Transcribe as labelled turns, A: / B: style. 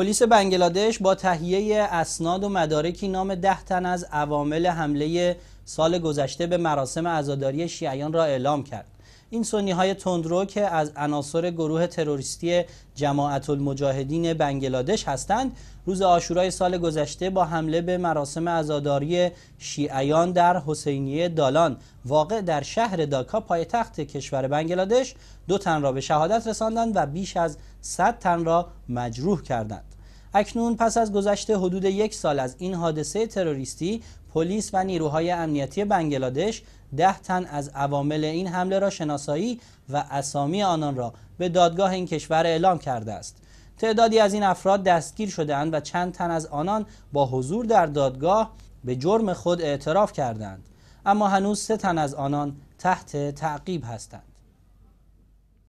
A: پلیس بنگلادش با تهیه اسناد و مدارکی نام ده تن از عوامل حمله سال گذشته به مراسم عزاداری شیعیان را اعلام کرد این سنی های تندرو که از عناصر گروه تروریستی جماعت المجاهدین بنگلادش هستند روز آشورای سال گذشته با حمله به مراسم عزاداری شیعیان در حسینیه دالان واقع در شهر داکا پایتخت کشور بنگلادش دو تن را به شهادت رساندند و بیش از 100 تن را مجروح کردند اکنون پس از گذشته حدود یک سال از این حادثه تروریستی پلیس و نیروهای امنیتی بنگلادش ده تن از عوامل این حمله را شناسایی و اسامی آنان را به دادگاه این کشور اعلام کرده است تعدادی از این افراد دستگیر اند و چند تن از آنان با حضور در دادگاه به جرم خود اعتراف کردند اما هنوز سه تن از آنان تحت تعقیب هستند